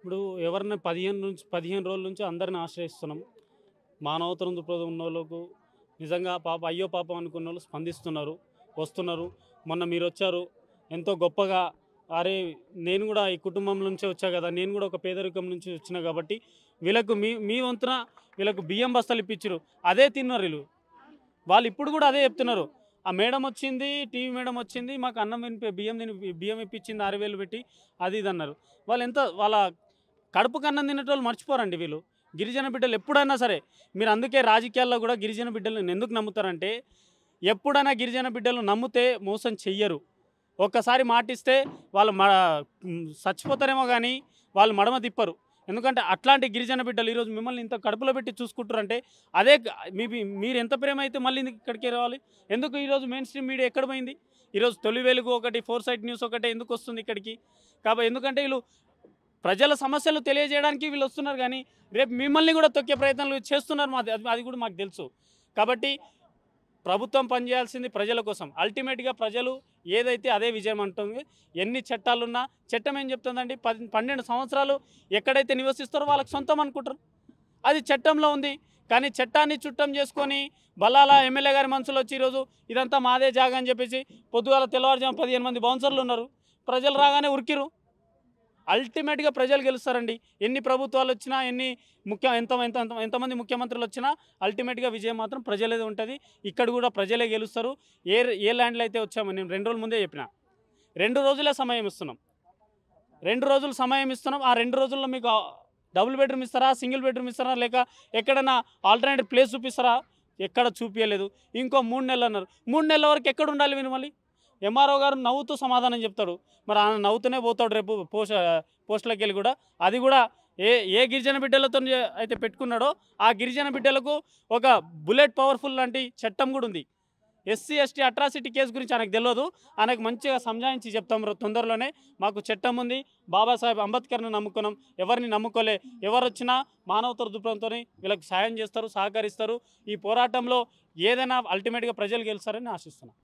ఇప్పుడు ఎవరిని పదిహేను నుంచి పదిహేను రోజుల నుంచి అందరిని ఆశ్రయిస్తున్నాం మానవతరం దృక్పథం ఉన్న వాళ్ళకు నిజంగా పాప అయ్యో పాపం అనుకున్న వాళ్ళు స్పందిస్తున్నారు వస్తున్నారు మొన్న మీరు వచ్చారు ఎంతో గొప్పగా అరే నేను కూడా ఈ కుటుంబం నుంచే వచ్చా కదా నేను కూడా ఒక పేదరికం నుంచి వచ్చిన కాబట్టి వీళ్ళకు మీ మీ వంతున వీళ్ళకు బియ్యం బస్తాలు ఇప్పించారు అదే తిన్నారు వీళ్ళు వాళ్ళు ఇప్పుడు కూడా అదే చెప్తున్నారు ఆ మేడం వచ్చింది టీవీ మేడం వచ్చింది మాకు అన్నం వినిపి బియ్యం తిని బియ్యం ఇప్పించింది ఆరు వేలు పెట్టి అది ఇది అన్నారు వాళ్ళు ఎంత వాళ్ళ కడుపు కన్నం తినేటోళ్ళు మర్చిపోరండి వీళ్ళు గిరిజన బిడ్డలు ఎప్పుడైనా సరే మీరు అందుకే రాజకీయాల్లో కూడా గిరిజన బిడ్డలను ఎందుకు నమ్ముతారంటే ఎప్పుడైనా గిరిజన బిడ్డలు నమ్మితే మోసం చెయ్యరు ఒక్కసారి మాటిస్తే వాళ్ళు మ చచ్చిపోతారేమో కానీ వాళ్ళు మడమ తిప్పరు ఎందుకంటే అట్లాంటి గిరిజన బిడ్డలు ఈరోజు మిమ్మల్ని ఇంత కడుపులో పెట్టి చూసుకుంటారంటే అదే మీ మీరు ఎంత ప్రేమ అయితే మళ్ళీ ఇక్కడికి రావాలి ఎందుకు ఈరోజు మెయిన్ స్ట్రీమ్ మీడియా ఎక్కడ పోయింది ఈరోజు తొలి వెలుగు ఒకటి ఫోర్ సైట్ న్యూస్ ఒకటి ఎందుకు వస్తుంది ఇక్కడికి కాబట్టి ఎందుకంటే వీళ్ళు ప్రజల సమస్యలు తెలియజేయడానికి వీళ్ళు వస్తున్నారు కానీ రేపు మిమ్మల్ని కూడా తొక్కే ప్రయత్నాలు చేస్తున్నారు మాది అది కూడా మాకు తెలుసు కాబట్టి ప్రభుత్వం పనిచేయాల్సింది ప్రజల కోసం అల్టిమేట్గా ప్రజలు ఏదైతే అదే విజయం అంటుంది ఎన్ని చట్టాలున్నా చట్టం ఏం చెప్తుందండి పది పన్నెండు సంవత్సరాలు ఎక్కడైతే నివసిస్తారో వాళ్ళకి సొంతం అనుకుంటారు అది చట్టంలో ఉంది కానీ చట్టాన్ని చుట్టం చేసుకొని బల్లాల ఎమ్మెల్యే గారి మనసులో వచ్చి ఈరోజు ఇదంతా మాదే జాగా అని చెప్పేసి పొద్దుగాల తెల్లవారుజాము పదిహేను మంది బౌన్సర్లు ఉన్నారు ప్రజలు రాగానే ఉరికిరు అల్టిమేట్గా ప్రజలు గెలుస్తారండి ఎన్ని ప్రభుత్వాలు వచ్చినా ఎన్ని ముఖ్య ఎంత ఎంత ఎంతమంది ముఖ్యమంత్రులు వచ్చినా అల్టిమేట్గా విజయం మాత్రం ప్రజలేదే ఉంటుంది ఇక్కడ కూడా ప్రజలే గెలుస్తారు ఏ ఏ ల్యాండ్లో అయితే వచ్చామో నేను రెండు రోజుల ముందే చెప్పిన రెండు రోజులే సమయం ఇస్తున్నాం రెండు రోజులు సమయం ఇస్తున్నాం ఆ రెండు రోజుల్లో మీకు డబుల్ బెడ్రూమ్ ఇస్తారా సింగిల్ బెడ్రూమ్ ఇస్తారా లేక ఎక్కడైనా ఆల్టర్నేటివ్ ప్లేస్ చూపిస్తారా ఎక్కడ చూపించలేదు ఇంకో మూడు నెలలు అన్నారు మూడు నెలల వరకు ఎక్కడ ఉండాలి మీరు మళ్ళీ ఎంఆర్ఓ గారు నవ్వుతూ సమాధానం చెప్తాడు మరి ఆయన నవ్వుతూనే పోతాడు రేపు పోస్ట్ పోస్టులకి వెళ్ళి కూడా అది కూడా ఏ ఏ గిరిజన బిడ్డలతో అయితే పెట్టుకున్నాడో ఆ గిరిజన బిడ్డలకు ఒక బుల్లెట్ పవర్ఫుల్ లాంటి చట్టం కూడా ఉంది ఎస్సీ ఎస్టీ అట్రాసిటీ కేసు గురించి ఆయనకు తెలియదు ఆయనకు మంచిగా సంజాయించి చెప్తాం తొందరలోనే మాకు చట్టం ఉంది బాబాసాహెబ్ అంబేద్కర్ని నమ్ముకున్నాం ఎవరిని నమ్ముకోలే ఎవరు వచ్చినా మానవతర దుప్పంతో వీళ్ళకి సాయం చేస్తారు సహకరిస్తారు ఈ పోరాటంలో ఏదైనా అల్టిమేట్గా ప్రజలు గెలుస్తారని ఆశిస్తున్నాం